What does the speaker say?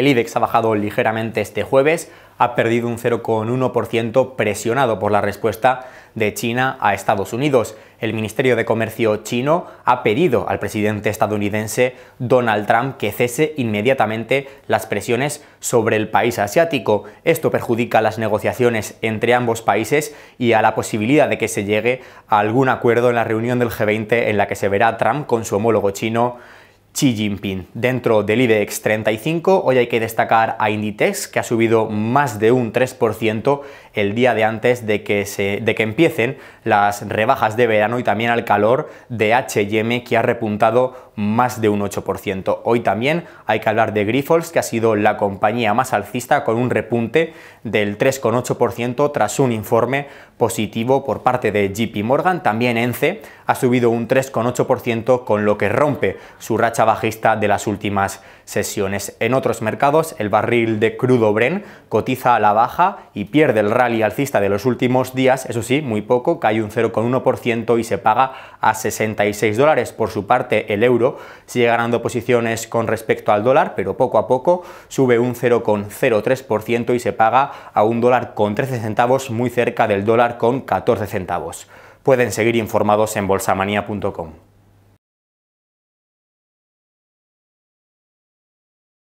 El IBEX ha bajado ligeramente este jueves, ha perdido un 0,1% presionado por la respuesta de China a Estados Unidos. El Ministerio de Comercio chino ha pedido al presidente estadounidense Donald Trump que cese inmediatamente las presiones sobre el país asiático. Esto perjudica las negociaciones entre ambos países y a la posibilidad de que se llegue a algún acuerdo en la reunión del G20 en la que se verá Trump con su homólogo chino Xi Jinping. Dentro del IBEX 35, hoy hay que destacar a Inditex, que ha subido más de un 3% el día de antes de que, se, de que empiecen las rebajas de verano y también al calor de HM, que ha repuntado más de un 8%. Hoy también hay que hablar de Grifols, que ha sido la compañía más alcista, con un repunte del 3,8% tras un informe positivo por parte de JP Morgan. También ENCE ha subido un 3,8%, con lo que rompe su racha bajista de las últimas sesiones. En otros mercados, el barril de crudo Bren cotiza a la baja y pierde el rally alcista de los últimos días, eso sí, muy poco, cae un 0,1% y se paga a 66 dólares. Por su parte, el euro sigue ganando posiciones con respecto al dólar, pero poco a poco sube un 0,03% y se paga a un dólar con 13 centavos, muy cerca del dólar con 14 centavos. Pueden seguir informados en bolsamanía.com.